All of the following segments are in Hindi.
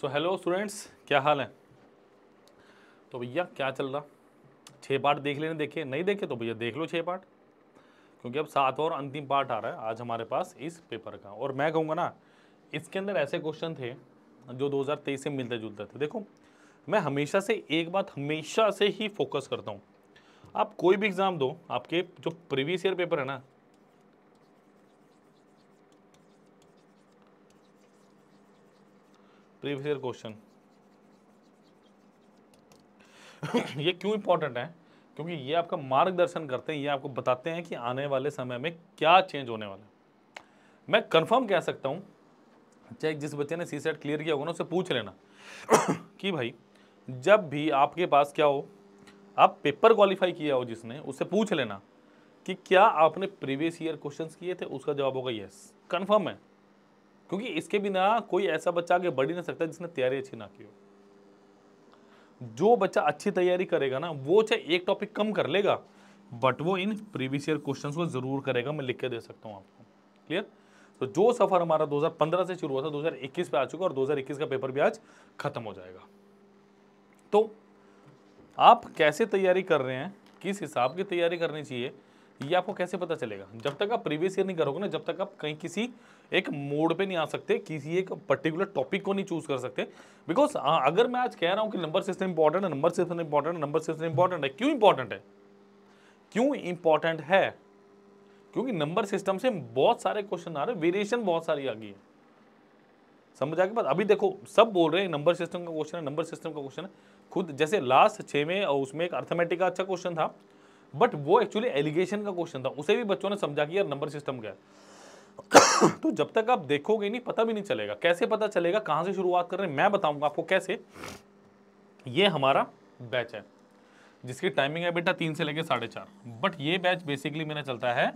सो हेलो स्टूडेंट्स क्या हाल है तो भैया क्या चल रहा छः पार्ट देख लेने देखे नहीं देखे तो भैया देख लो छः पार्ट क्योंकि अब सात और अंतिम पार्ट आ रहा है आज हमारे पास इस पेपर का और मैं कहूँगा ना इसके अंदर ऐसे क्वेश्चन थे जो 2023 से मिलते जुलते थे देखो मैं हमेशा से एक बात हमेशा से ही फोकस करता हूँ आप कोई भी एग्ज़ाम दो आपके जो प्रीवियस ईयर पेपर है ना प्रीवियस ईयर क्वेश्चन ये क्यों इंपॉर्टेंट है क्योंकि ये आपका मार्गदर्शन करते हैं ये आपको बताते हैं कि आने वाले समय में क्या चेंज होने वाला है मैं कंफर्म कह सकता हूँ चाहे जिस बच्चे ने सी सेट क्लियर किया होगा ना उससे पूछ लेना कि भाई जब भी आपके पास क्या हो आप पेपर क्वालिफाई किया हो जिसने उससे पूछ लेना कि क्या आपने प्रीवियस ईयर क्वेश्चंस किए थे उसका जवाब होगा यस कंफर्म है क्योंकि इसके बिना कोई ऐसा बच्चा आगे बढ़ ही नहीं सकता जिसने तैयारी अच्छी ना की हो जो बच्चा अच्छी तैयारी करेगा ना वो चाहे एक टॉपिक कम कर लेगा बट वो इन प्रीवियस ईयर क्वेश्चंस को जरूर करेगा मैं लिख के दे सकता हूँ आपको क्लियर तो जो सफ़र हमारा 2015 से शुरू हुआ था 2021 पे आ चुका और 2021 का पेपर भी आज ख़त्म हो जाएगा तो आप कैसे तैयारी कर रहे हैं किस हिसाब की तैयारी करनी चाहिए ये आपको कैसे पता चलेगा जब तक आप प्रीवियस ईयर नहीं करोगे ना जब तक आप कहीं किसी एक मोड पे नहीं आ सकते किसी एक पर्टिकुलर टॉपिक को नहीं चूज कर सकते बिकॉज अगर मैं आज कह रहा हूँ कि नंबर सिस्टम इंपॉर्टेंट है नंबर सिस्टम इंपॉर्टेंट है नंबर सिस्टम इंपॉर्टेंट है क्यों इंपॉर्टेंट है क्यों इंपॉर्टेंट है क्योंकि नंबर सिस्टम से बहुत सारे क्वेश्चन आ रहे हैं वेरिएशन बहुत सारी आ गई है समझ आगे बात अभी देखो सब बोल रहे हैं नंबर सिस्टम का क्वेश्चन है नंबर सिस्टम का क्वेश्चन है खुद जैसे लास्ट छः में उसमें एक अर्थमेटिक का अच्छा क्वेश्चन था बट वो एक्चुअली एलिगेशन का क्वेश्चन था उसे भी बच्चों ने समझा कि यार नंबर सिस्टम क्या है तो जब तक आप देखोगे नहीं पता भी नहीं चलेगा कैसे पता चलेगा कहां से शुरुआत कर रहे हैं मैं बताऊंगा आपको कैसे ये हमारा बैच है जिसकी टाइमिंग है बेटा तीन से लेकर साढ़े चार बट ये बैच बेसिकली मेरा चलता है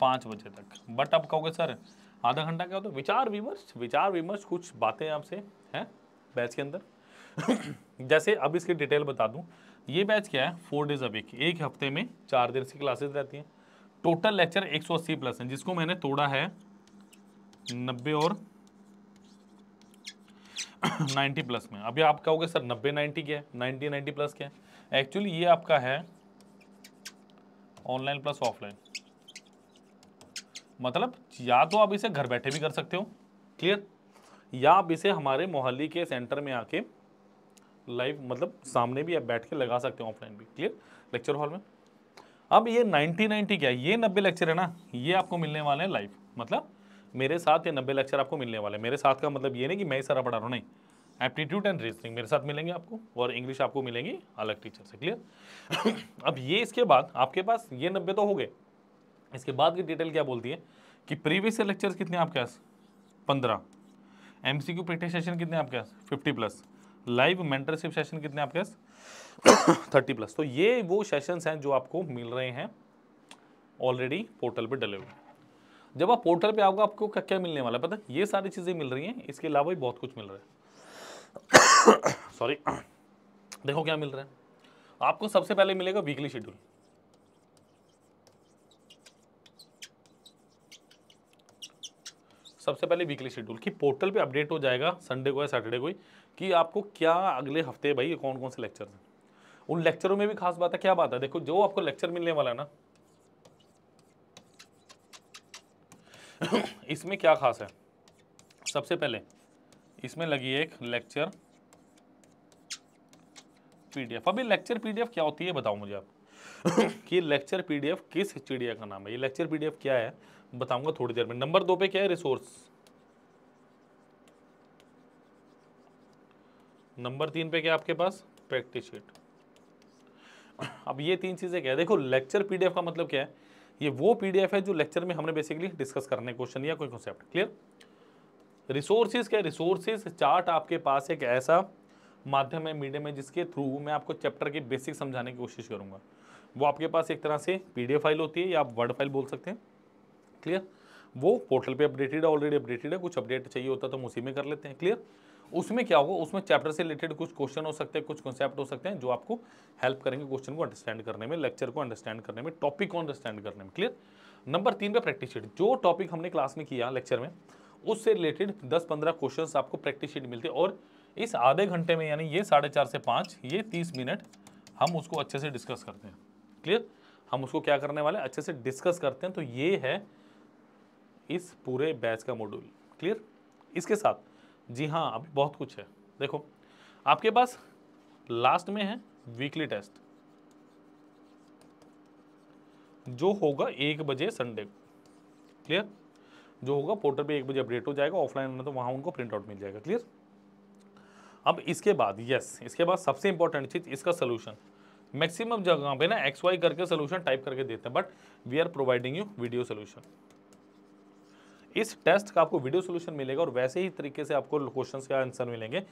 पाँच बजे तक बट आप कहोगे सर आधा घंटा क्या हो तो विचार विमर्श विचार विमर्श कुछ बातें आपसे हैं बैच के अंदर जैसे अब इसकी डिटेल बता दूं ये बैच क्या है फोर डेज अ वीक एक हफ्ते में चार दिन की क्लासेज रहती हैं टोटल लेक्चर 180 प्लस हैं जिसको मैंने तोड़ा है नब्बे और 90 प्लस में अभी आप कहोगे सर नब्बे 90 क्या है 90 90 प्लस क्या है एक्चुअली ये आपका है ऑनलाइन प्लस ऑफलाइन मतलब या तो आप इसे घर बैठे भी कर सकते हो क्लियर या आप इसे हमारे मोहल्ली के सेंटर में आके लाइव मतलब सामने भी आप बैठ के लगा सकते हो ऑफलाइन भी क्लियर लेक्चर हॉल में अब ये नाइनटी नाइनटी क्या है ये नब्बे लेक्चर है ना ये आपको मिलने वाले हैं लाइव मतलब मेरे साथ ये नब्बे लेक्चर आपको मिलने वाले हैं मेरे साथ का मतलब ये नहीं कि मैं ही सारा पढ़ा रहा हूँ नहीं एप्टीट्यूड एंड रीजनिंग मेरे साथ मिलेंगे आपको और इंग्लिश आपको मिलेंगी अलग टीचर से क्लियर अब ये इसके बाद आपके पास ये नब्बे तो हो गए इसके बाद की डिटेल क्या बोलती है कि प्रीवियस लेक्चर्स कितने आपके पास पंद्रह M C Q practice session कितने आपके पास fifty plus live mentorship session कितने आपके पास थर्टी प्लस तो ये वो सेशंस हैं जो आपको मिल रहे हैं ऑलरेडी पोर्टल पे डिलीवर जब आप पोर्टल पे आओगे आपको क्या क्या मिलने वाला है पता ये सारी चीज़ें मिल रही हैं इसके अलावा भी बहुत कुछ मिल रहा है सॉरी देखो क्या मिल रहा है आपको सबसे पहले मिलेगा वीकली शेड्यूल सबसे पहले वीकली शेड्यूल कि पोर्टल पे अपडेट हो जाएगा संडे को या सैटरडे को ही कि आपको क्या अगले हफ्ते भाई कौन कौन से लेक्चर हैं उन लेक्चरों में भी खास बात है क्या बात है देखो जो आपको लेक्चर मिलने वाला है ना इसमें क्या खास है सबसे पहले इसमें लगी एक लेक्चर पीडीएफ अभी लेक्चर पीडीएफ क्या होती है बताओ मुझे आप कि लेक्चर पीडीएफ किस चिड़िया का नाम है ये लेक्चर पीडीएफ क्या है बताऊंगा थोड़ी देर में नंबर दो पे क्या है रिसोर्स नंबर तीन पे क्या आपके पास प्रैक्टिस शीट अब ये तीन चीज़ें क्या है देखो लेक्चर पीडीएफ का मतलब क्या है ये वो पीडीएफ है जो लेक्चर में हमने बेसिकली डिस्कस करने क्वेश्चन या कोई कॉन्सेप्ट क्लियर रिसोर्सेज क्या रिसोर्सेज चार्ट आपके पास एक ऐसा माध्यम है मीडियम है जिसके थ्रू मैं आपको चैप्टर के बेसिक समझाने की कोशिश करूंगा वो आपके पास एक तरह से पीडीएफ फाइल होती है या आप वर्ड फाइल बोल सकते हैं क्लियर वो पोर्टल पे अपडेटेड है ऑलरेडी अपडेटेड है कुछ अपडेट चाहिए होता तो हम उसी में कर लेते हैं क्लियर उसमें क्या होगा उसमें चैप्टर से रिलेटेड कुछ क्वेश्चन हो सकते हैं कुछ कॉन्सेप्ट हो सकते हैं जो आपको हेल्प करेंगे क्वेश्चन को अंडरस्टैंड करने में लेक्चर को अंडरस्टैंड करने में टॉपिक को अंडरस्टैंड करने में क्लियर नंबर तीन पे प्रैक्टिस शीट जो टॉपिक हमने क्लास में किया लेक्चर में उससे रिलेटेड दस पंद्रह क्वेश्चन आपको प्रैक्टिस शीट मिलते और इस आधे घंटे में यानी ये साढ़े चार से पाँच ये तीस मिनट हम उसको अच्छे से डिस्कस करते हैं क्लियर हम उसको क्या करने वाले अच्छे से डिस्कस करते हैं तो ये है इस पूरे बैच का मॉड्यूल क्लियर इसके साथ जी हाँ अभी बहुत कुछ है देखो आपके पास लास्ट में है वीकली टेस्ट जो होगा एक बजे संडे क्लियर जो होगा पोर्टल पे एक बजे अपडेट हो जाएगा ऑफलाइन में तो वहाँ उनको प्रिंट आउट मिल जाएगा क्लियर अब इसके बाद यस इसके बाद सबसे इंपॉर्टेंट चीज़ इसका सोल्यूशन मैक्सिमम जगह पे ना एक्स वाई करके सोल्यूशन टाइप करके देते हैं but we are providing you video solution इस टेस्ट का आपको वीडियो सोल्यूशन मिलेगा और वैसे ही तरीके से आपको क्वेश्चन के आंसर मिलेंगे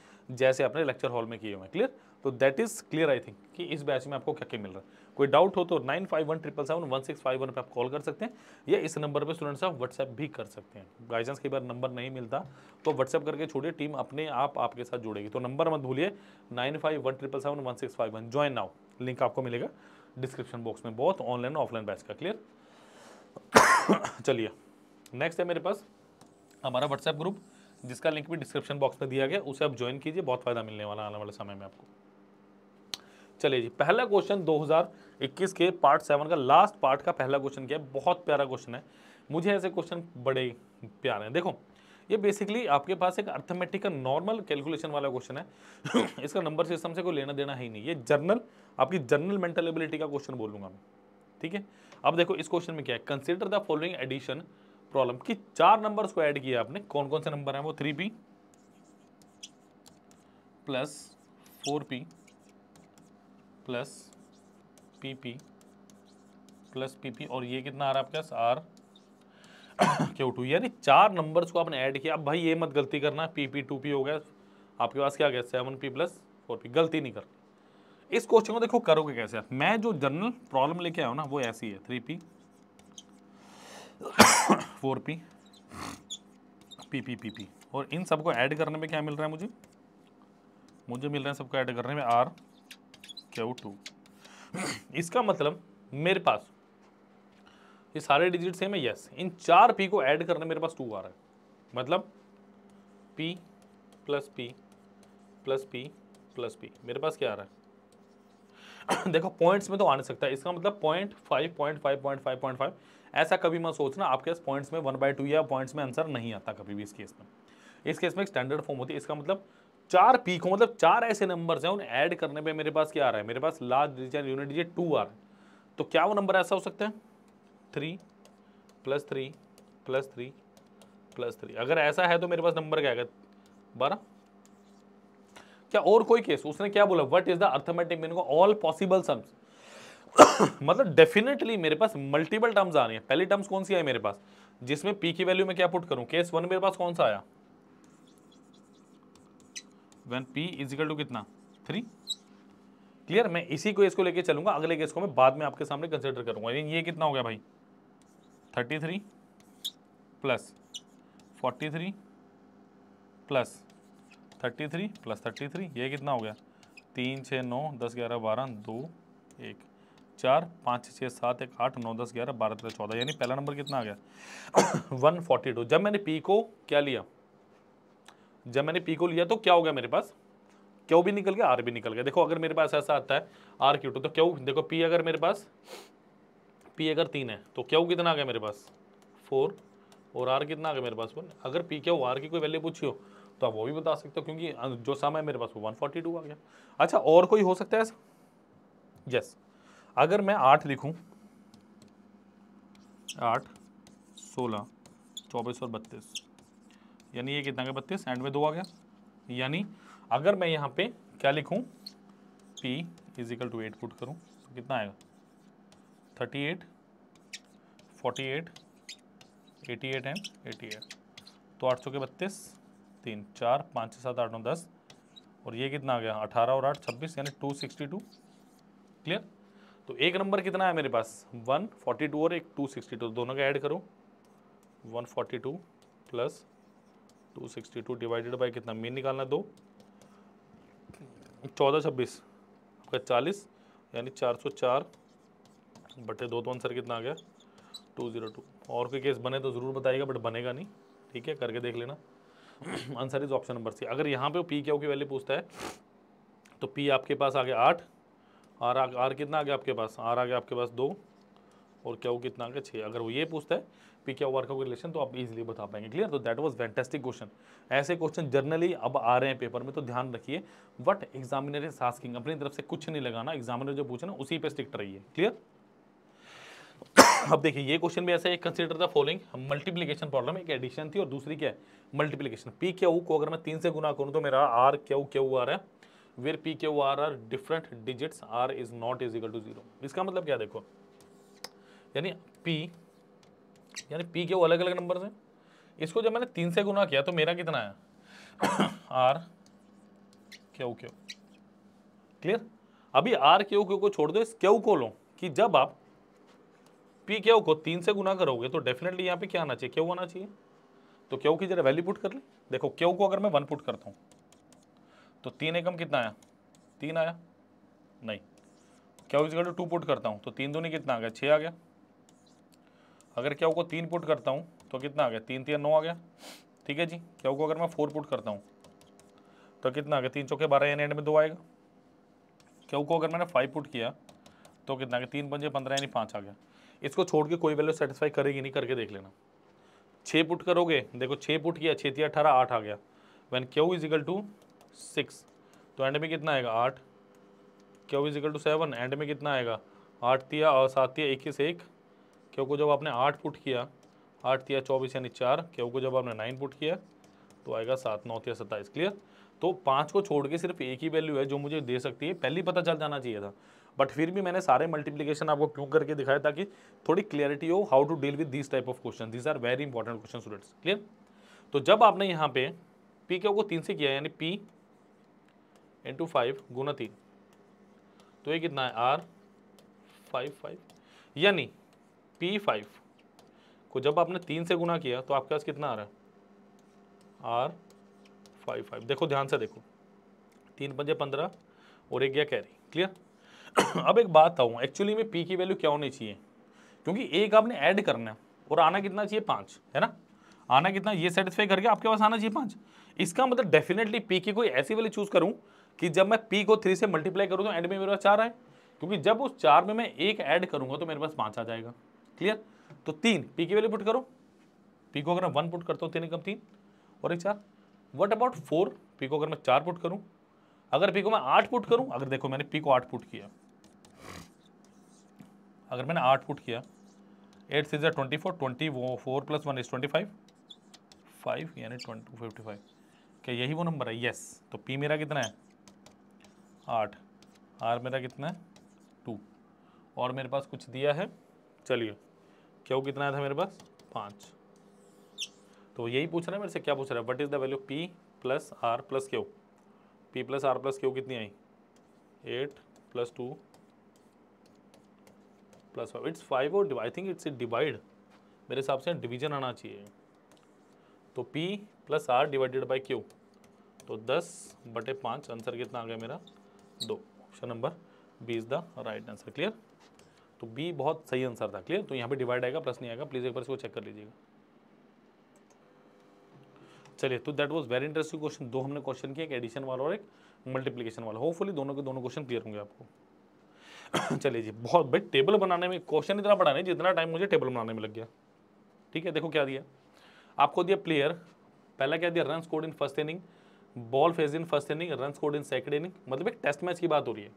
जैसे आपने लेक्चर हॉल में किए हुए हैं क्लियर तो that is clear I think कि इस बैच में आपको क्या क्या मिल रहा है कोई डाउट हो तो nine five one triple seven one six five one पर आप कॉल कर सकते हैं या इस नंबर पर स्टूडेंट्स आप व्हाट्सएप भी कर सकते हैं गाइजेंस कई बार नंबर नहीं मिलता तो व्हाट्सएप करके छोड़िए टीम अपने आप आपके साथ जुड़ेगी तो नंबर मत भूलिए nine five one triple seven one six five one join now link आपको मिलेगा डिस्क्रिप्शन बॉक्स में बहुत ऑनलाइन ऑफलाइन बैच का क्लियर चलिए नेक्स्ट है मेरे पास हमारा व्हाट्सएप ग्रुप जिसका लिंक भी डिस्क्रिप्शन बॉक्स में दिया गया उसे आप ज्वाइन कीजिए बहुत फ़ायदा मिलने वाला आने वाले समय में आपको चलिए जी पहला क्वेश्चन 2021 के पार्ट सेवन का लास्ट पार्ट का पहला क्वेश्चन क्या है बहुत प्यारा क्वेश्चन है मुझे ऐसे क्वेश्चन बड़े प्यारे हैं देखो ये बेसिकली आपके पास एक अर्थमेटिक का नॉर्मल कैलकुलेशन वाला क्वेश्चन है इसका नंबर सिस्टम से कोई लेना देना है ही नहीं ये जर्नल आपकी जर्नल मेंटल एबिलिटी का क्वेश्चन बोलूंगा मैं ठीक है अब देखो इस क्वेश्चन में क्या है consider the following addition problem कि चार नंबर्स को ऐड किया आपने कौन कौन से नंबर हैं वो three P plus four P plus P P plus P P और ये कितना आ रहा है आपके आर क्यू टू यानी चार नंबर्स को आपने ऐड किया अब भाई ये मत गलती करना पी पी टू पी हो गया आपके पास क्या गया seven P plus four P गलती नहीं करनी इस क्वेश्चन को देखो करोगे कैसे मैं जो जनरल प्रॉब्लम लेके आया हूँ ना वो ऐसी है three P four P P P P P और इन सबको ऐड करने में क्या मिल रहा है मुझे मुझे मिल रहा है सबको ऐड करने में आर क्यू टू इसका मतलब मेरे पास ये सारे डिजिट सेम है यस इन चार पी को ऐड करने मेरे पास टू आ रहा है मतलब P plus P plus P plus P मेरे पास क्या आ रहा है देखो पॉइंट्स में तो आ नहीं सकता इसका मतलब point five point five point five point five ऐसा कभी मत सोचना आपके पॉइंट्स में वन बाई टू या पॉइंट्स में आंसर नहीं आता कभी भी इस केस में इस केस में एक स्टैंडर्ड फॉर्म होती है इसका मतलब चार पीक हो मतलब चार ऐसे नंबर हैं उन्हें ऐड करने पे मेरे पास क्या आ रहा है मेरे पास last digital unit digit two आ रहा है तो क्या वो नंबर ऐसा हो सकता है three plus three plus three plus three अगर ऐसा है तो मेरे पास नंबर क्या आएगा बारह क्या और कोई केस उसने क्या बोला what is the arithmetic meaning all possible sums मतलब डेफिनेटली मेरे पास मल्टीपल टर्म्स आ रही हैं पहली टर्म्स कौन सी आई मेरे पास जिसमें पी की वैल्यू में क्या पुट करूं केस वन मेरे पास कौन सा आया वन पी इजिकल टू कितना थ्री क्लियर मैं इसी को इसको लेके चलूंगा अगले केस को मैं बाद में आपके सामने कंसिडर करूंगा ये कितना हो गया भाई thirty three plus forty three plus thirty three plus thirty three ये कितना हो गया तीन छः नौ दस ग्यारह बारह दो एक चार पाँच छः सात एक आठ नौ दस ग्यारह बारह तेरह चौदह यानी पहला नंबर कितना आ गया वन फोर्टी टू जब मैंने पी को क्या लिया जब मैंने पी को लिया तो क्या हो गया मेरे पास क्यों भी निकल गया आर भी निकल गया देखो अगर मेरे पास ऐसा आता है आर क्यू टू तो क्यों देखो पी अगर मेरे पास पी अगर तीन है तो क्यों कितना आ गया मेरे पास फोर और आर कितना आ गया मेरे पास वन अगर पी क्यू आर की कोई वैल्यू पूछी हो तो आप वो भी बता सकते हो क्योंकि जो समय मेरे पास वो वन फोर्टी टू आ गया अच्छा और कोई हो सकता है ऐसा यस yes. अगर मैं आठ लिखूं आठ सोलह चौबीस और बत्तीस यानी ये कितना गया बत्तीस एंड में दो आ गया यानी अगर मैं यहाँ पे क्या लिखूं P equal two eight put करूँ तो कितना आएगा thirty eight forty eight eighty eight and eighty eight तो आठ सौ के बत्तीस तीन चार पाँच छः सात आठ नौ दस और ये कितना आ गया अठारह और आठ छब्बीस यानी टू सिक्सटी टू क्लियर तो एक नंबर कितना है मेरे पास 142 और एक 262 दोनों का ऐड करो 142 प्लस 262 डिवाइडेड बाय कितना मीन निकालना दो चौदह छब्बीस आपका चालीस यानी चार सौ चार बटे दो तो आंसर कितना आ गया टू ज़ीरो टू और कोई केस बने तो ज़रूर बताइएगा बट बनेगा नहीं ठीक है करके देख लेना answer is option number C अगर यहाँ पे पी क्यू की वैल्यू पूछता है तो पी आपके पास आ गया आठ आर आ, आर कितना आ गया आपके पास आर आ गया आपके पास दो और क्या वो कितना आ गया छः अगर वो ये पूछता है पी क्या वर्क का रिलेशन तो आप इजीली बता पाएंगे क्लियर तो दैट वाज फैंटेस्टिक क्वेश्चन ऐसे क्वेश्चन जर्नली अब आ रहे हैं पेपर में तो ध्यान रखिए बट एग्जामिनर इज आस्किंग अपनी तरफ से कुछ नहीं लगाना एग्जामिनर जो पूछे ना उसी पर स्टिक रहिए क्लियर अब देखिए ये क्वेश्चन भी ऐसा एक कंसिडर था फॉलोइंग मल्टीप्लीकेशन प्रॉब्लम एक एडिशन थी और दूसरी क्या है मल्टीप्लीकेशन पी क्या को अगर मैं तीन से गुना करूँ तो मेरा आर क्या क्यू आ रहा है वेर पी के Q R are different digits R is not is equal to zero इसका मतलब क्या देखो यानी पी यानी पी के वो अलग अलग नंबर हैं इसको जब मैंने तीन से गुना किया तो मेरा कितना आया आर क्यू क्यू क्लियर अभी आर क्यू क्यू को छोड़ दो इस क्यू को लो कि जब आप पी क्यू को तीन से गुना करोगे तो डेफिनेटली यहाँ पे क्या आना चाहिए क्यों आना चाहिए तो क्यों की जरा वैल्यू पुट कर ले देखो क्यों को अगर मैं वन पुट करता हूँ तो तीन एकम कितना आया तीन आया नहीं क्या इजगल टू पुट करता हूँ तो तीन दूनी कितना आ गया छः आ गया अगर क्या को तीन पुट करता हूँ तो कितना आ गया तीन तीन नौ आ गया ठीक है जी क्या को अगर मैं फोर पुट करता हूँ तो कितना आ गया तीन चौके बारह एन एंड में दो आएगा क्या को अगर मैंने फाइव पुट किया तो कितना आ गया तीन पंजे पंद्रह यानी पाँच आ गया इसको छोड़ के कोई वैल्यू सेटिस्फाई करेगी नहीं करके देख लेना छः पुट करोगे देखो छः पुट किया छः तीन अठारह आठ आ गया when Q is equal to six तो एंड में कितना आएगा आठ Q is equal to seven end में कितना आएगा आठ तिया और सात तिया इक्कीस एक क्यों को जब आपने आठ पुट किया आठ तिया चौबीस यानी चार क्यू को जब आपने नाइन पुट किया तो आएगा सात नौ तिया सत्ताईस क्लियर तो पाँच को छोड़ के सिर्फ एक ही वैल्यू है जो मुझे दे सकती है पहले पता चल जाना चाहिए था बट फिर भी मैंने सारे मल्टीप्लीकेशन आपको क्यों करके दिखाया ताकि थोड़ी क्लियरिटी हो how to deal with this type of question this are very important question students clear तो जब आपने यहाँ पे पी क्यू को तीन से किया यानी पी इंटू फाइव गुना तीन तो ये कितना है आर फाइव फाइव यानी पी फाइव को जब आपने तीन से गुना किया तो आपके पास कितना आ रहा है आर फाइव फाइव देखो ध्यान से देखो तीन पंजे पंद्रह और एक गया कैरी क्लियर अब एक बात आऊँ एक्चुअली में पी की वैल्यू क्या होनी चाहिए क्योंकि एक आपने ऐड करना है और आना कितना चाहिए पाँच है ना आना कितना ये सेटिस्फाई करके आपके पास आना चाहिए पाँच इसका मतलब डेफिनेटली पी की कोई ऐसी वैल्यू चूज़ करूँ कि जब मैं पी को थ्री से मल्टीप्लाई करूँ तो एंड में मेरे पास चार आए क्योंकि जब उस चार में मैं एक ऐड करूंगा तो मेरे पास पाँच आ जाएगा क्लियर तो तीन पी की वैल्यू पुट करो पी को अगर मैं वन पुट करता हूँ तीन एकम तीन और एक चार वट अबाउट फोर पी को अगर मैं चार पुट करूँ अगर पी को मैं आठ पुट करूँ अगर देखो मैंने पी को आठ पुट किया अगर मैंने आठ पुट किया एट सीज ट्वेंटी फोर ट्वेंटी वो four plus one is twenty five five यानी ट्वेंटी फिफ्टी फाइव क्या यही वो नंबर है येस तो पी मेरा कितना है आठ आर मेरा कितना है टू और मेरे पास कुछ दिया है चलिए क्यों कितना आया था मेरे पास पाँच तो यही पूछ रहा है मेरे से क्या पूछ रहा है what is the value P plus R plus Q P plus R plus Q कितनी आई eight plus two plus five it's five और आई थिंक इट्स डिवाइड मेरे हिसाब से डिवीजन आना चाहिए तो P plus R divided by Q तो दस बटे पाँच आंसर कितना आ गया मेरा दो option number B is the right answer clear तो बी बहुत सही आंसर था क्लियर तो यहाँ पे डिवाइड आएगा प्लस नहीं आएगा प्लीज़ एक बार इसको चेक कर लीजिएगा चलिए तो that was very interesting question दो हमने क्वेश्चन किया एक एडिशन वाला और एक मल्टीप्लीकेशन वाला होपफुली दोनों के दोनों क्वेश्चन क्लियर होंगे आपको चलिए जी बहुत भाई टेबल बनाने में क्वेश्चन इतना बड़ा नहीं जितना टाइम मुझे टेबल बनाने में लग गया ठीक है देखो क्या दिया आपको दिया प्लेयर पहला क्या दिया run score in first inning ball faces in first inning run score in second inning मतलब एक टेस्ट मैच की बात हो रही है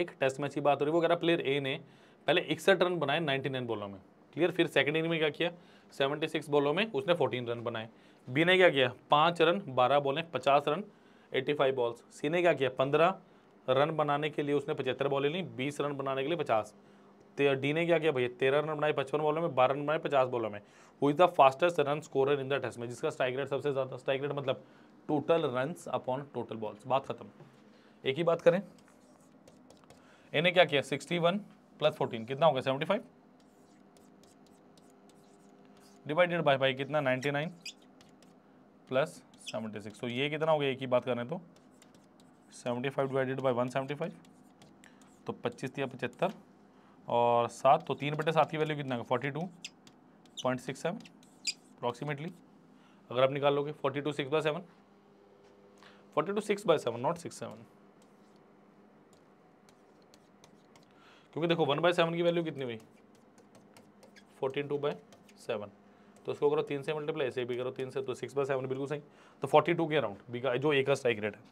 एक टेस्ट मैच की बात हो रही है वो कह रहा प्लेयर ए ने पहले इकसठ रन बनाए 99 बॉलों में क्लियर फिर सेकंड इनिंग में क्या किया 76 बॉलों में उसने 14 रन बनाए बी ने क्या किया पाँच रन बारह बॉलें पचास रन 85 बॉल्स सी ने क्या किया पंद्रह रन बनाने के लिए उसने पचहत्तर बॉलें ली बीस रन बनाने के लिए पचास डी ने क्या किया भैया तेरह रन बनाए पचपन बॉलों में बारह रन बनाए पचास बॉलों में who is the fastest run scorer in the test में जिसका स्ट्राइक रेट सबसे ज़्यादा स्ट्राइक रेट मतलब total run upon total balls बात खत्म एक ही बात करें इन्हें क्या किया 61 वन प्लस फोर्टीन कितना हो गया seventy five divided by by कितना 99 प्लस सिक्स तो ये कितना हो गया एक ही बात करें तो 75 डिवाइडेड सेवेंटी फाइव तो 25 दिया पचहत्तर और सात तो तीन बटे सात की वैल्यू कितना forty two point six seven approximately अगर आप निकाल लोगे forty two six by seven 42 six by seven not six seven क्योंकि देखो वन बाय सेवन की वैल्यू कितनी हुई फोर्टीन टू बाय सेवन तो इसको करो तीन से मल्टीप्लाई ऐसे भी करो तीन से तो सिक्स बाय सेवन बिल्कुल सही तो फोर्टी टू के अराउंड बी का जो ए का स्ट्राइक रेट है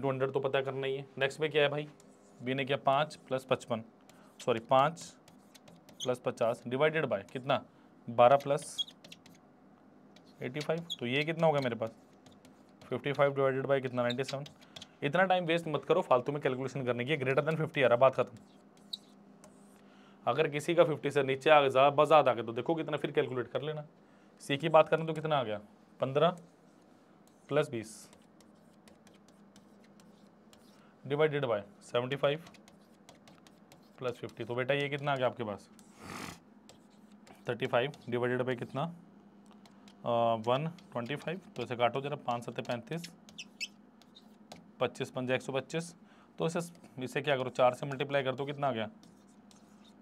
टू हंड्रेड तो पता करना ही है नेक्स्ट में क्या है भाई बी ने किया पाँच प्लस पचपन सॉरी पाँच प्लस पचास डिवाइडेड बाय कितना बारह प्लस एटी फाइव तो ये कितना हो गया मेरे पास फिफ्टी फाइव डिवाइडेड बाई कितना नाइन्टी सेवन इतना टाइम वेस्ट मत करो फालतू में कैलकुलेशन करने की ग्रेटर देन फिफ्टी आ रहा बात खत्म अगर किसी का फिफ्टी से नीचे आ गया बजाद आ गया तो देखो कितना फिर कैलकुलेट कर लेना सी की बात करें तो कितना आ गया पंद्रह प्लस बीस divided by seventy five plus fifty तो बेटा ये कितना आ गया आपके पास थर्टी फाइव डिवाइडेड बाई कितना वन ट्वेंटी फाइव तो इसे काटो जरा पाँच सत्तर पैंतीस पच्चीस पंजा एक सौ पच्चीस तो इसे इसे क्या करो चार से मल्टीप्लाई कर दो कितना आ गया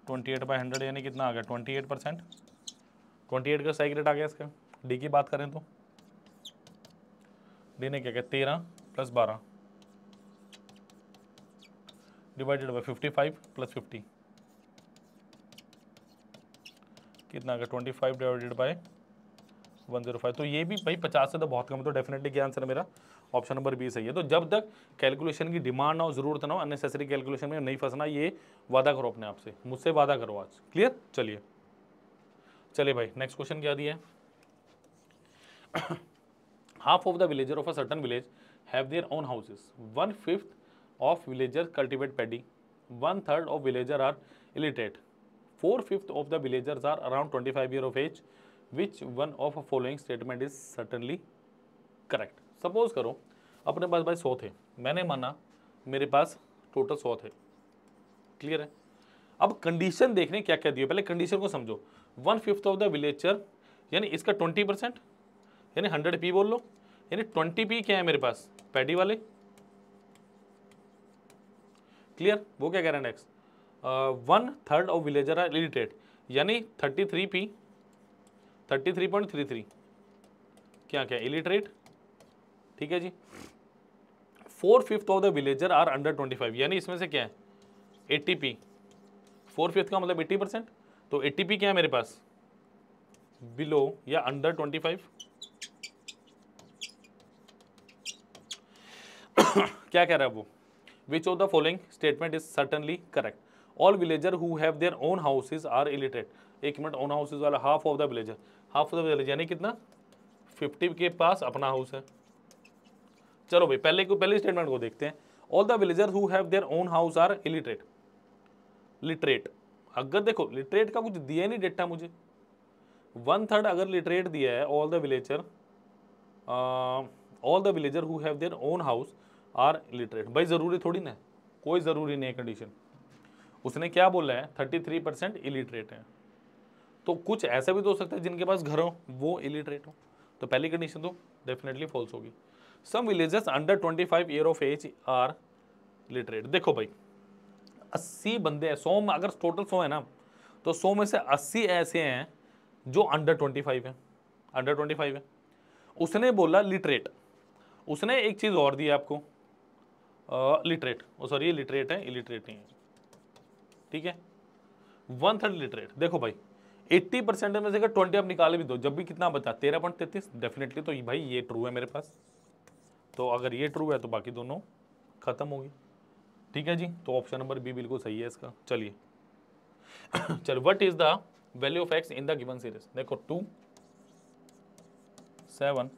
ट्वेंटी एट बाई हंड्रेड यानी कितना आ गया twenty eight percent twenty eight का सही रेट आ गया इसका डी की बात करें तो डी ने क्या क्या तेरह प्लस बारह divided by fifty five plus fifty कितना आ गया twenty five divided by one zero five तो ये भी भाई पचास से तो बहुत कम है तो डेफिनेटली क्या आंसर है मेरा ऑप्शन नंबर बी सही है तो जब तक कैलकुलेशन की डिमांड ना हो जरूरत ना हो अननेसेसरी कैलकुलेशन में नहीं फंसना ये वादा करो अपने आप से मुझसे वादा करो आज क्लियर चलिए चलिए भाई नेक्स्ट क्वेश्चन क्या दिया half of the villager of a certain village have their own houses one fifth of villager cultivate paddy one third of villager are illiterate four fifth of the villagers are around twenty five year of age which one of following statement is certainly correct suppose करो अपने पास भाई सौ थे मैंने माना मेरे पास टोटल सौ थे क्लियर है अब कंडीशन देखने क्या क्या दिए पहले कंडीशन को समझो one fifth of the villager यानी इसका ट्वेंटी परसेंट यानी हंड्रेड पी बोल लो यानी ट्वेंटी पी क्या है मेरे पास पैडी वाले क्लियर वो क्या कह रहे हैं next one third of villager are illiterate यानी thirty three P thirty three point three three क्या क्या इलिटरेट ठीक है जी four fifth of the villager are under twenty five यानी इसमें से क्या है एट्टी पी फोर फिफ्थ का मतलब एट्टी परसेंट तो एट्टी पी क्या है मेरे पास बिलो या अंडर ट्वेंटी फाइव क्या कह रहा है वो which of the following statement is certainly correct all villager who have their own houses are illiterate एक मिनट ओन हाउसेज वाला half of the villager half उधर चले यानी कितना फिफ्टी के पास अपना हाउस है चलो भाई पहले को पहले स्टेटमेंट को देखते हैं all the villager who have their own house are illiterate literate अगर देखो लिटरेट का कुछ दिया नहीं डेटा मुझे वन थर्ड अगर लिटरेट दिया है all the villager all the villager who have their own house are literate भाई ज़रूरी थोड़ी ना कोई ज़रूरी नहीं है कंडीशन उसने क्या बोला है थर्टी थ्री परसेंट इलिटरेट है तो कुछ ऐसे भी तो हो सकता है जिनके पास घर हो वो इलिटरेट हो तो पहली कंडीशन तो डेफिनेटली फॉल्स होगी some villages under twenty five year of age are literate देखो भाई अस्सी बंदे हैं सौ में अगर टोटल सौ है ना तो सौ में से अस्सी ऐसे हैं जो अंडर ट्वेंटी फाइव है अंडर ट्वेंटी फाइव है उसने बोला लिटरेट उसने एक चीज़ और दी आपको लिटरेट सॉरी लिटरेट है इलिटरेट नहीं है ठीक है वन थर्ड लिटरेट देखो भाई 80 परसेंट में से अगर 20 आप निकाले भी दो जब भी कितना बचा तेरह पॉइंट तैतीस डेफिनेटली तो भाई ये ट्रू है मेरे पास तो अगर ये ट्रू है तो बाकी दोनों खत्म हो होगी ठीक है जी तो ऑप्शन नंबर बी बिल्कुल सही है इसका चलिए चल what is the value of X in the given series देखो two seven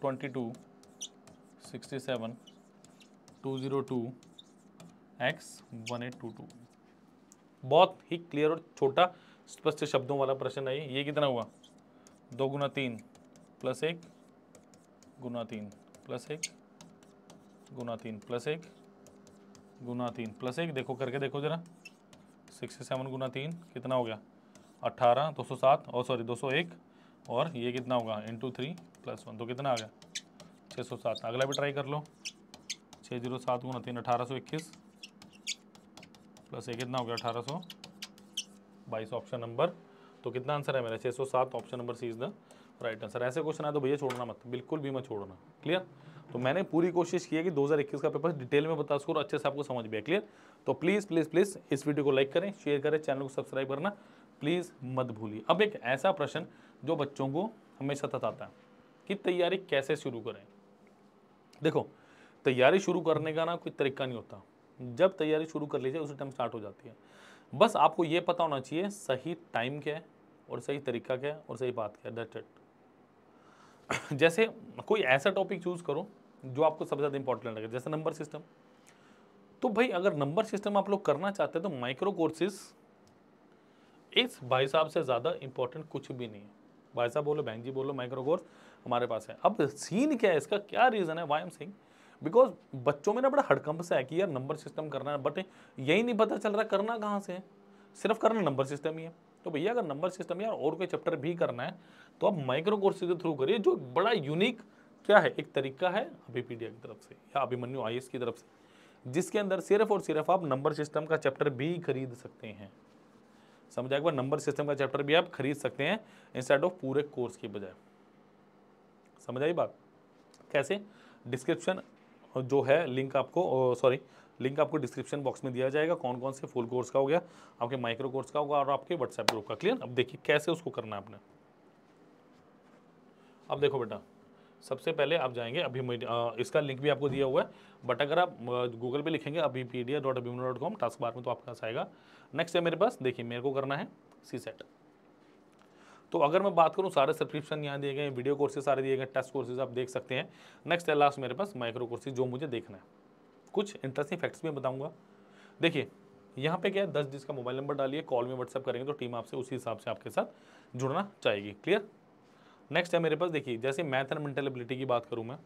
twenty two sixty seven two zero two X one eight two two बहुत ही क्लियर और छोटा स्पष्ट शब्दों वाला प्रश्न है ये कितना हुआ दो गुना तीन प्लस एक गुना तीन प्लस एक गुना तीन प्लस एक गुना तीन प्लस एक देखो करके देखो जरा सिक्स सेवन गुना तीन कितना हो गया अट्ठारह दो सौ सात और सॉरी दो सौ एक और ये कितना होगा into three plus one तो कितना आ गया छः सौ सात अगला भी ट्राई कर लो छः जीरो सात गुना तीन अठारह सौ इक्कीस प्लस एक कितना हो गया अठारह सौ बाईस ऑप्शन नंबर तो कितना आंसर है मेरा छः सौ सात option number C is the right answer ऐसे क्वेश्चन आए तो भैया छोड़ना मत बिल्कुल भी मत छोड़ना क्लियर तो मैंने पूरी कोशिश की है कि 2021 का पेपर डिटेल में बता सको और अच्छे से आपको समझ भी है क्लियर तो प्लीज़ प्लीज़ प्लीज़ इस वीडियो को लाइक करें शेयर करें चैनल को सब्सक्राइब करना प्लीज़ मत भूलिए अब एक ऐसा प्रश्न जो बच्चों को हमेशा सताता है कि तैयारी कैसे शुरू करें देखो तैयारी शुरू करने का ना कोई तरीका नहीं होता जब तैयारी शुरू कर लीजिए उसी टाइम स्टार्ट हो जाती है बस आपको ये पता होना चाहिए सही टाइम क्या है और सही तरीका क्या है और सही बात क्या है दैट इट जैसे कोई ऐसा टॉपिक चूज़ करो जो आपको सबसे ज़्यादा इंपॉर्टेंट लगे जैसे नंबर सिस्टम तो भाई अगर नंबर सिस्टम आप लोग करना चाहते हैं तो माइक्रो कोर्सेज इस भाई साहब से ज़्यादा इंपॉर्टेंट कुछ भी नहीं है भाई साहब बोलो बहन जी बोलो माइक्रो कोर्स हमारे पास है अब सीन क्या है इसका क्या रीज़न है वाई एम सिंह बिकॉज बच्चों में ना बड़ा हड़कंप सा है कि यार नंबर सिस्टम करना है बट यही नहीं पता चल रहा करना कहाँ से है सिर्फ करना नंबर सिस्टम ही है तो भैया अगर नंबर सिस्टम यार और कोई चैप्टर भी करना है तो आप माइक्रो कोर्सेज के थ्रू करिए जो बड़ा यूनिक क्या है एक तरीका है अभी पी की तरफ से या अभिमन्यु आई की तरफ से जिसके अंदर सिर्फ और सिर्फ आप नंबर सिस्टम का चैप्टर भी खरीद सकते हैं समझ आएगा नंबर सिस्टम का चैप्टर भी आप खरीद सकते हैं इंस्टेड ऑफ पूरे कोर्स की बजाय समझ आई बात कैसे डिस्क्रिप्शन जो है लिंक आपको सॉरी लिंक आपको डिस्क्रिप्शन बॉक्स में दिया जाएगा कौन कौन से फुल कोर्स का हो गया आपके माइक्रो कोर्स का होगा और आपके व्हाट्सएप ग्रुप का क्लियर अब देखिए कैसे उसको करना है आपने अब देखो बेटा सबसे पहले आप जाएंगे अभी इसका लिंक भी आपको दिया हुआ है बट अगर आप गूगल पे लिखेंगे अभी P D dot dot com task bar में तो आपके पास आएगा नेक्स्ट है मेरे पास देखिए मेरे को करना है सी सेट तो अगर मैं बात करूँ सारे सब्सक्रिप्शन यहाँ दिए गए वीडियो कोर्सेज सारे दिए गए टेस्ट कोर्सेज आप देख सकते हैं नेक्स्ट है लास्ट मेरे पास माइक्रो कोर्सेज जो मुझे देखना है कुछ इंटरेस्टिंग फैक्ट्स भी बताऊँगा देखिए यहाँ पे क्या है दस डिजिट का मोबाइल नंबर डालिए कॉल में व्हाट्सअप करेंगे तो टीम आपसे उसी हिसाब से आपके साथ जुड़ना चाहेगी क्लियर नेक्स्ट है मेरे पास देखिए जैसे मैथ एंड मेंटल एबिलिटी की बात करूँ मैं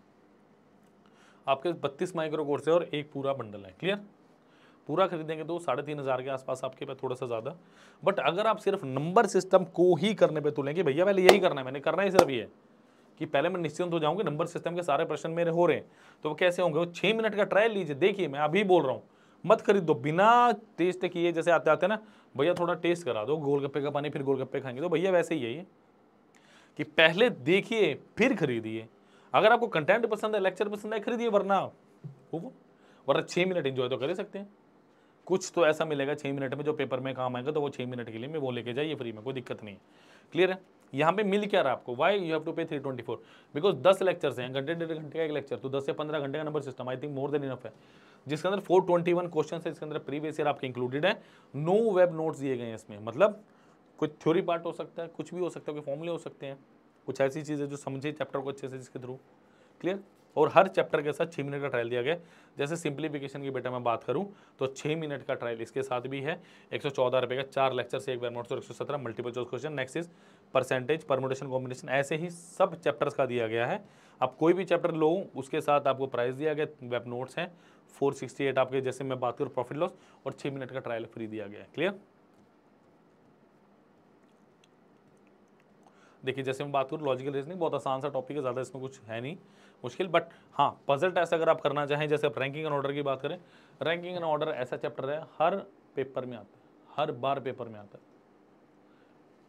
आपके बत्तीस माइक्रो कोर्स है और एक पूरा बंडल है क्लियर पूरा खरीदेंगे तो साढ़े तीन हज़ार के आसपास आपके पास थोड़ा सा ज़्यादा बट अगर आप सिर्फ नंबर सिस्टम को ही करने पे तुलेंगे भैया पहले यही करना है मैंने करना ही सिर्फ ये कि पहले मैं निश्चिंत हो जाऊँगी कि नंबर सिस्टम के सारे प्रश्न मेरे हो रहे हैं तो वो कैसे होंगे वो छः मिनट का ट्रायल लीजिए देखिए मैं अभी बोल रहा हूँ मत खरीदो बिना टेस्ट किए जैसे आते आते ना भैया थोड़ा टेस्ट करा दो गोलगप्पे का पानी फिर गोलगप्पे खाएंगे तो भैया वैसे ही है कि पहले देखिए फिर खरीदिए अगर आपको कंटेंट पसंद है लेक्चर पसंद है खरीदिए वरना हो वरना छः मिनट इन्जॉय तो कर सकते हैं कुछ तो ऐसा मिलेगा छः मिनट में जो पेपर में काम आएगा तो वो छः मिनट के लिए मैं वो लेके जाइए फ्री में कोई दिक्कत नहीं क्लियर है यहाँ पे मिल क्या रहा आपको why you have to pay three twenty four because दस लेक्चर्स हैं घंटे डेढ़ घंटे का एक लेक्चर तो दस से पंद्रह घंटे का number system I think more than enough है जिसके अंदर फोर ट्वेंटी वन क्वेश्चन है इसके अंदर प्रीवियस ईयर आपके इंक्लूडेड है नो वेब नोट्स दिए गए हैं इसमें मतलब कुछ थ्योरी पार्ट हो सकता है कुछ भी हो सकता है कोई फॉर्मूले हो सकते हैं कुछ ऐसी चीज़ें जो समझे चैप्टर को अच्छे से जिसके थ्रू क्लियर और हर चैप्टर के साथ छः मिनट का ट्रायल दिया गया जैसे सिंप्लीफिकेशन की बेटा मैं बात करूँ तो छः मिनट का ट्रायल इसके साथ भी है एक सौ चौदह रुपये का चार लेक्चर से एक बार नोट्स और एक सौ सत्रह multiple choice question next is percentage permutation combination ऐसे ही सब चैप्टर्स का दिया गया है आप कोई भी चैप्टर लो उसके साथ आपको प्राइस दिया गया वेब नोट्स हैं फोर सिक्सटी एट आपके जैसे मैं बात करूँ प्रॉफिट लॉस और छः मिनट का ट्रायल फ्री दिया गया है क्लियर देखिए जैसे मैं बात करूँ लॉजिकल रीजनिंग बहुत आसान सा टॉपिक है ज़्यादा इसमें कुछ है नहीं मुश्किल बट हाँ पजल टेस्ट अगर आप करना चाहें जैसे आप रैंकिंग एंड ऑर्डर की बात करें रैंकिंग एंड ऑर्डर ऐसा चैप्टर है हर पेपर में आता है हर बार पेपर में आता है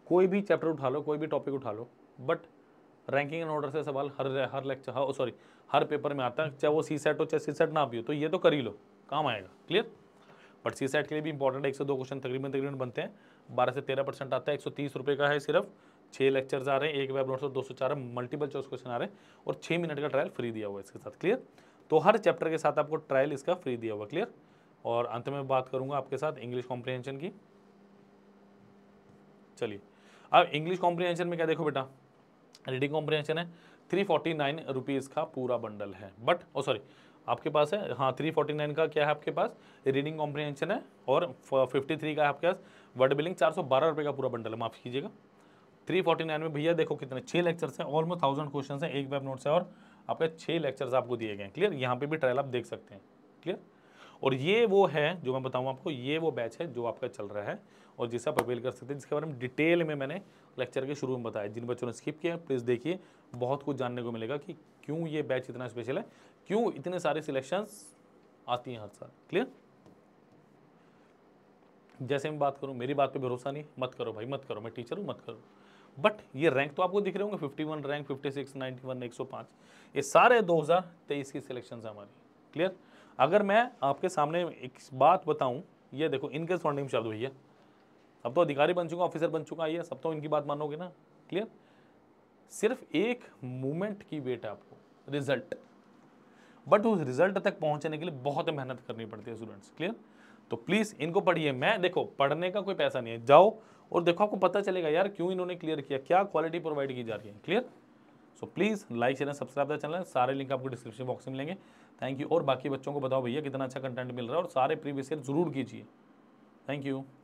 कोई भी चैप्टर उठा लो कोई भी टॉपिक उठा लो बट रैंकिंग एंड ऑर्डर से सवाल हर हर लेक्चर हाँ सॉरी हर पेपर में आता है चाहे वो सी सेट हो चाहे सी सेट ना भी हो तो ये तो कर ही लो काम आएगा क्लियर बट सी सेट के लिए भी इंपॉर्टेंट एक से दो क्वेश्चन तकरीबन तकरीबन बनते हैं बारह से तेरह परसेंट आता है एक सौ तीस रुपये का है सिर्फ छः लेक्चर्स आ रहे हैं एक वेब नोट्स और दो सौ चार मल्टीपल चॉइस क्वेश्चन आ रहे हैं और छः मिनट का ट्रायल फ्री दिया हुआ है इसके साथ क्लियर तो हर चैप्टर के साथ आपको ट्रायल इसका फ्री दिया हुआ क्लियर और अंत में बात करूंगा आपके साथ इंग्लिश कॉम्प्रिहेंशन की चलिए अब इंग्लिश कॉम्प्रिहेंशन में क्या देखो बेटा रीडिंग कॉम्प्रिहेंशन है थ्री फोर्टी नाइन रुपीज़ का पूरा बंडल है बट ओ सॉरी आपके पास है हाँ थ्री फोर्टी नाइन का क्या है आपके पास रीडिंग कॉम्प्रिहेंशन है और फिफ्टी थ्री का है आपके पास वर्ड बिलिंग चार सौ बारह रुपये का पूरा बंडल है माफ़ कीजिएगा थ्री फोर्टी नाइन में भैया देखो कितने छः लेक्चर्स हैं ऑलमोस्ट थाउजेंड क्वेश्चन हैं एक वेब नोट्स है और आपके छह लेक्चर्स आपको दिए गए हैं क्लियर यहाँ पे भी ट्रायल आप देख सकते हैं क्लियर और ये वो है जो मैं बताऊँ आपको ये वो बैच है जो आपका चल रहा है और जिसे आप अवेल कर सकते हैं जिसके बारे में डिटेल में मैंने लेक्चर के शुरू में बताया जिन बच्चों ने स्किप किया प्लीज़ देखिए बहुत कुछ जानने को मिलेगा कि क्यों ये बैच इतना स्पेशल है क्यों इतने सारे सिलेक्शंस आती हैं हर साल क्लियर जैसे मैं बात करूँ मेरी बात पे भरोसा नहीं मत करो भाई मत करो मैं टीचर हूँ मत करो बट ये रैंक तो आपको दिख रहे होंगे 51 रैंक 56, 91, 105 ये सारे 2023 की सिलेक्शन है हमारी क्लियर अगर मैं आपके सामने एक बात बताऊं ये देखो इनके स्वर्णिम शब्द भैया अब तो अधिकारी बन चुका ऑफिसर बन चुका है सब तो इनकी बात मानोगे ना क्लियर सिर्फ एक मूवमेंट की वेट है आपको रिजल्ट बट उस रिजल्ट तक पहुंचने के लिए बहुत मेहनत करनी पड़ती है स्टूडेंट्स क्लियर तो प्लीज़ इनको पढ़िए मैं देखो पढ़ने का कोई पैसा नहीं है जाओ और देखो आपको पता चलेगा यार क्यों इन्होंने क्लियर किया क्या क्वालिटी प्रोवाइड की जा रही है clear so please like share subscribe the channel सारे लिंक आपको डिस्क्रिप्शन बॉक्स में मिलेंगे थैंक यू और बाकी बच्चों को बताओ भैया कितना अच्छा कंटेंट मिल रहा है और सारे प्रीवियस ईयर जरूर कीजिए थैंक यू